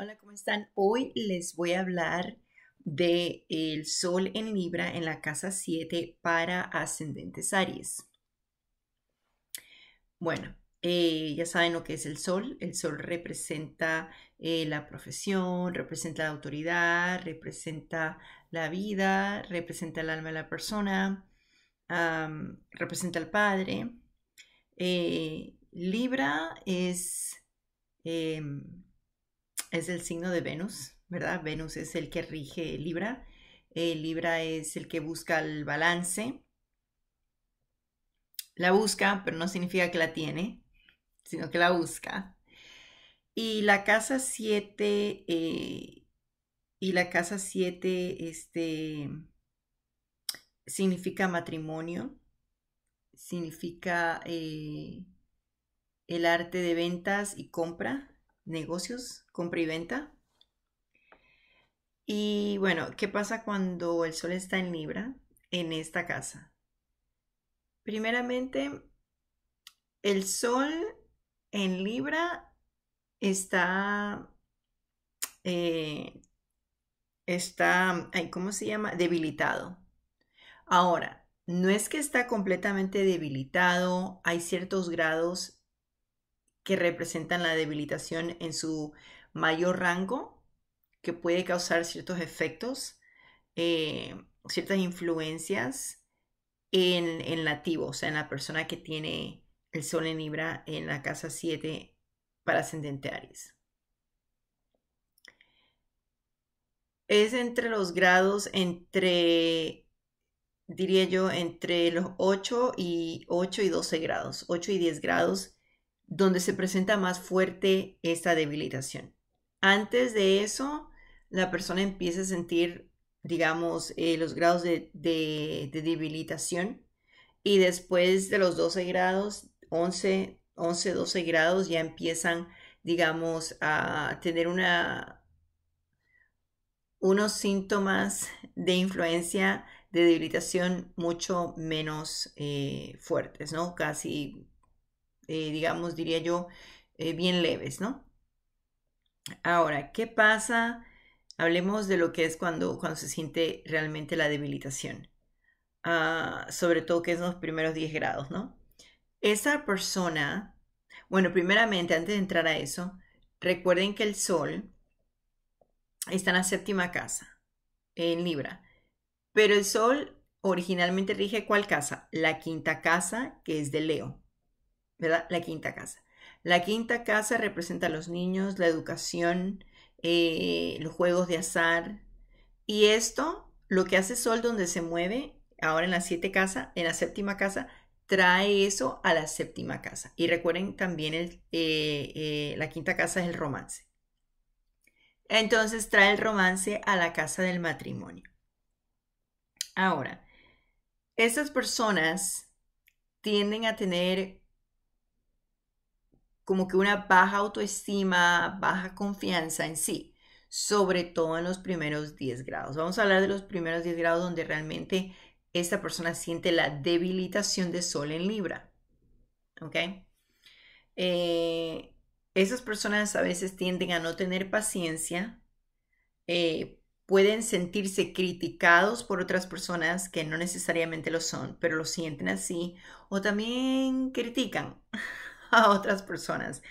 Hola, ¿cómo están? Hoy les voy a hablar de el sol en Libra en la casa 7 para ascendentes Aries. Bueno, eh, ya saben lo que es el sol. El sol representa eh, la profesión, representa la autoridad, representa la vida, representa el alma de la persona, representa al padre. Eh, Libra es em, es el signo de Venus, ¿verdad? Venus es el que rige Libra. Eh, Libra es el que busca el balance. La busca, pero no significa que la tiene, sino que la busca. Y la casa 7, eh, y la casa 7, este, significa matrimonio, significa eh, el arte de ventas y compra, negocios, compra y bueno, ¿qué pasa cuando el sol está en Libra en esta casa? Primeramente, el sol en Libra está, eh, está, ¿cómo se llama? Debilitado. Ahora, no es que está completamente debilitado, hay ciertos grados que representan la debilitación en su mayor rango que puede causar ciertos efectos, eh, ciertas influencias en, el nativo, o sea, en la persona que tiene el sol en Libra en la casa 7 para ascendente Aries. Es entre los grados entre, diría yo, entre los 8 y 8 y 12 grados, 8 y 10 grados, donde se presenta más fuerte esta debilitación. Antes de eso, la persona empieza a sentir, digamos, eh, los grados de, debilitación y después de los 12 grados, 11, 11, 12 grados, ya empiezan, digamos, a tener una, unos síntomas de influencia de debilitación mucho menos eh, fuertes, ¿no? Casi, eh, digamos, diría yo, bien leves, ¿no? Ahora, ¿qué pasa? Hablemos de lo que es cuando, cuando se siente realmente la debilitación, ah, sobre todo que es los primeros 10 grados, ¿no? Esa persona, bueno, primeramente, antes de entrar a eso, recuerden que el sol está en la séptima casa, en Libra, pero el sol originalmente rige cuál casa? La quinta casa, que es de Leo, ¿verdad? La quinta casa. La quinta casa representa a los niños, la educación, eh, los juegos de azar. Y esto, lo que hace Sol donde se mueve, ahora en la siete casa, en la séptima casa, trae eso a la séptima casa. Y recuerden también eh, eh, la quinta casa es el romance. Entonces trae el romance a la casa del matrimonio. Ahora, esas personas tienden a tener como que una baja autoestima, baja confianza en sí, sobre todo en los primeros 10 grados. Vamos a hablar de los primeros 10 grados donde realmente esta persona siente la debilitación de Sol en Libra. ¿Ok? Eh, esas personas a veces tienden a no tener paciencia, eh, pueden sentirse criticados por otras personas que no necesariamente lo son, pero lo sienten así, o también critican a otras personas.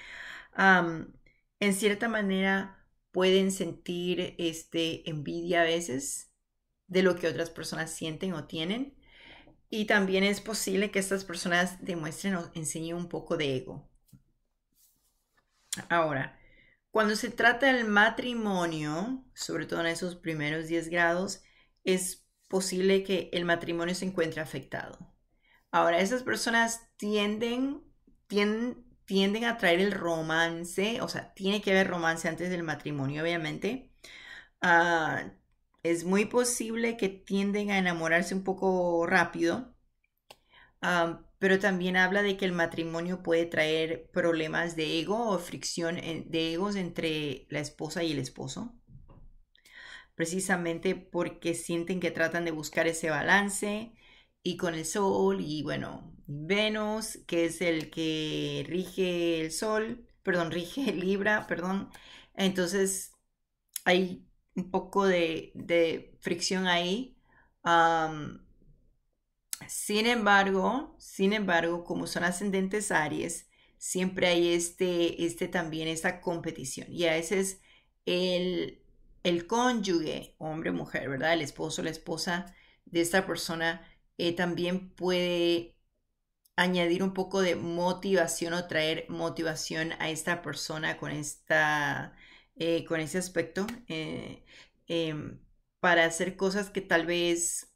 en cierta manera pueden sentir este, envidia a veces de lo que otras personas sienten o tienen. Y también es posible que estas personas demuestren o enseñen un poco de ego. Ahora, cuando se trata del matrimonio, sobre todo en esos primeros 10 grados, es posible que el matrimonio se encuentre afectado. Ahora, esas personas tienden tienden, a traer el romance, o sea, tiene que haber romance antes del matrimonio, obviamente. Ah, es muy posible que tienden a enamorarse un poco rápido, ah, pero también habla de que el matrimonio puede traer problemas de ego o fricción de egos entre la esposa y el esposo, precisamente porque sienten que tratan de buscar ese balance y con el sol y bueno, Venus, que es el que rige el Sol, perdón, rige Libra, perdón. Entonces hay un poco de, fricción ahí. sin embargo, sin embargo, como son ascendentes Aries, siempre hay este, este también, esta competición. Y a veces el, el cónyuge, hombre mujer, ¿verdad? El esposo, la esposa de esta persona eh, también puede añadir un poco de motivación o traer motivación a esta persona con esta eh, con ese aspecto eh, em, para hacer cosas que tal vez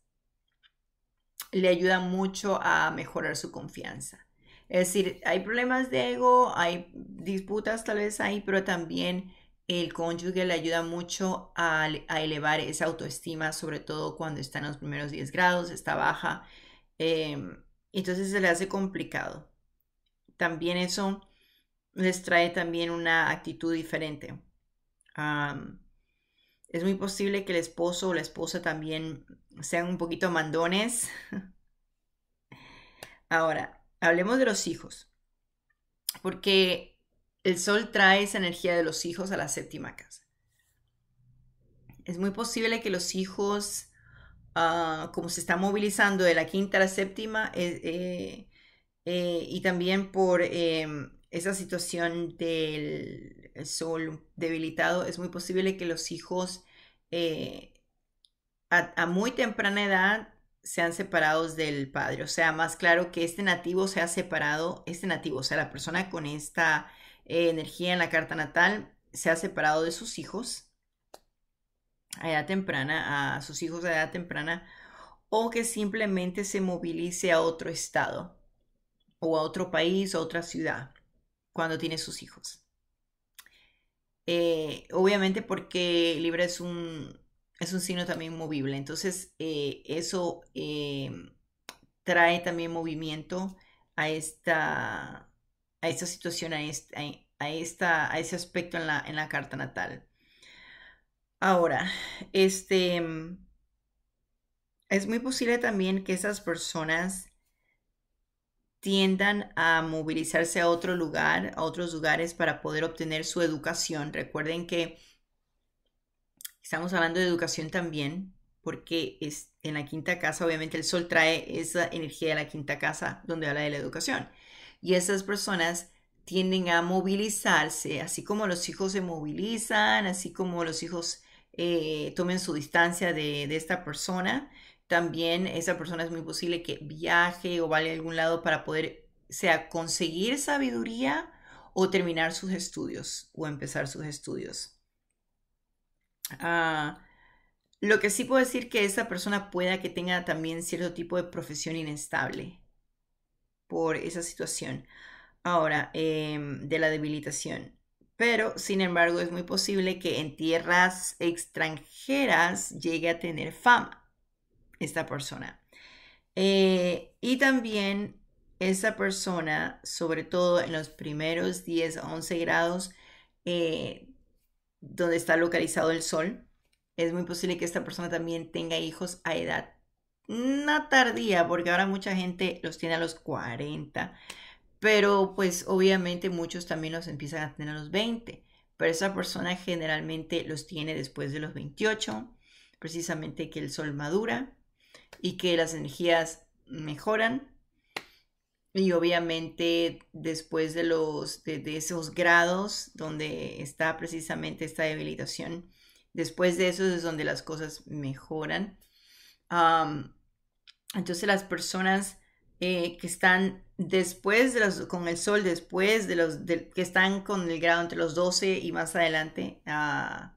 le ayudan mucho a mejorar su confianza. Es decir, hay problemas de ego, hay disputas tal vez ahí, pero también el cónyuge le ayuda mucho a, a elevar esa autoestima, sobre todo cuando está en los primeros 10 grados, está baja. Em, entonces se le hace complicado. También eso les trae también una actitud diferente. es muy posible que el esposo o la esposa también sean un poquito mandones. Ahora, hablemos de los hijos, porque el sol trae esa energía de los hijos a la séptima casa. Es muy posible que los hijos Ah, como se está movilizando de la quinta a la séptima, eh, eh, y también por em, esa situación del eh, sol debilitado, es muy posible que los hijos a, muy temprana edad sean separados del padre. O sea, más claro que este nativo sea separado, este nativo, o sea, la persona con esta energía en la carta natal, se ha separado de sus hijos a edad temprana, a sus hijos a edad temprana, o que simplemente se movilice a otro estado o a otro país o a otra ciudad cuando tiene sus hijos. Eh, obviamente porque Libra es un, es un signo también movible, entonces eh, eso em, trae también movimiento a esta, a esta situación, a, a, esta, a ese aspecto en la, en la carta natal. Ahora, este, mm, es muy posible también que esas personas tiendan a movilizarse a otro lugar, a otros lugares para poder obtener su educación. Recuerden que estamos hablando de educación también, porque es en la quinta casa, obviamente el sol trae esa energía de la quinta casa donde habla de la educación. Y esas personas tienden a movilizarse, así como los hijos se movilizan, así como los hijos eh, tomen su distancia de, esta persona. También esa persona es muy posible que viaje o vaya a algún lado para poder, sea, conseguir sabiduría o terminar sus estudios o empezar sus estudios. Ah, lo que sí puedo decir que esa persona pueda que tenga también cierto tipo de profesión inestable por esa situación. Ahora, em, de la debilitación pero sin embargo es muy posible que en tierras extranjeras llegue a tener fama esta persona. Eh, y también esta persona, sobre todo en los primeros 10 a 11 grados eh, donde está localizado el sol, es muy posible que esta persona también tenga hijos a edad no tardía, porque ahora mucha gente los tiene a los 40 pero pues obviamente muchos también los empiezan a tener a los 20, pero esa persona generalmente los tiene después de los 28, precisamente que el sol madura y que las energías mejoran. Y obviamente después de, los, de, esos grados donde está precisamente esta debilitación, después de eso es donde las cosas mejoran. entonces las personas eh, que están después de los, con el sol, después de los que están con el grado entre los 12 y más adelante, ah,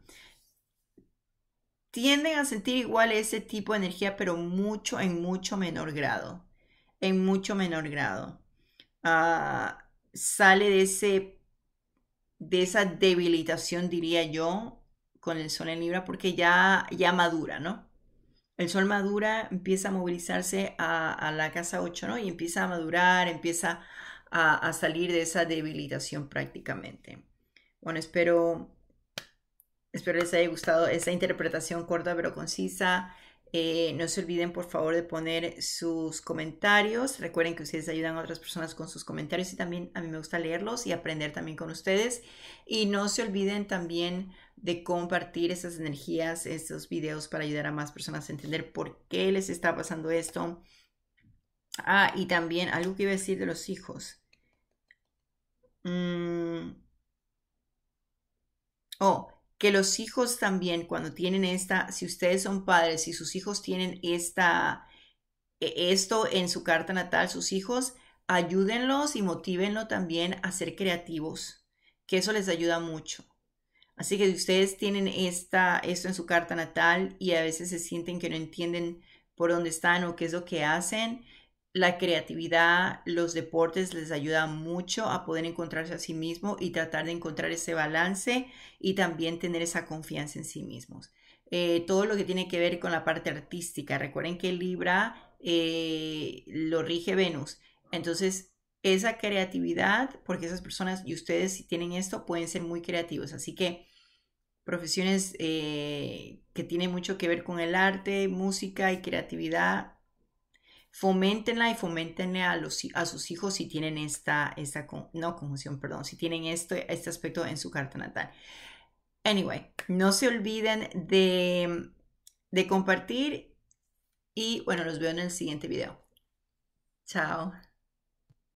tienden a sentir igual ese tipo de energía, pero mucho, en mucho menor grado, en mucho menor grado. Ah, sale de, ese, de esa debilitación, diría yo, con el sol en Libra, porque ya, ya madura, ¿no? el sol madura, empieza a movilizarse a, la casa 8, ¿no? Y empieza a madurar, empieza a, salir de esa debilitación prácticamente. Bueno, espero, espero les haya gustado esa interpretación corta pero concisa. Eh, no se olviden, por favor, de poner sus comentarios. Recuerden que ustedes ayudan a otras personas con sus comentarios y también a mí me gusta leerlos y aprender también con ustedes. Y no se olviden también de compartir esas energías, estos videos para ayudar a más personas a entender por qué les está pasando esto. Ah, y también algo que iba a decir de los hijos. Mm. Oh, que los hijos también cuando tienen esta, si ustedes son padres, y sus hijos tienen esta, e, esto en su carta natal, sus hijos, ayúdenlos y motívenlo también a ser creativos, que eso les ayuda mucho. Así que si ustedes tienen esta, esto en su carta natal y a veces se sienten que no entienden por dónde están o qué es lo que hacen, la creatividad, los deportes les ayuda mucho a poder encontrarse a sí mismo y tratar de encontrar ese balance y también tener esa confianza en sí mismos. Eh, todo lo que tiene que ver con la parte artística, recuerden que Libra eh, lo rige Venus, entonces esa creatividad, porque esas personas y ustedes si tienen esto pueden ser muy creativos. Así que profesiones eh, que tienen mucho que ver con el arte, música y creatividad, foméntenla y foméntenle a, a sus hijos si tienen esta, esta no conjunción, perdón, si tienen esto, este aspecto en su carta natal. Anyway, no se olviden de, de compartir y bueno, los veo en el siguiente video. Chao.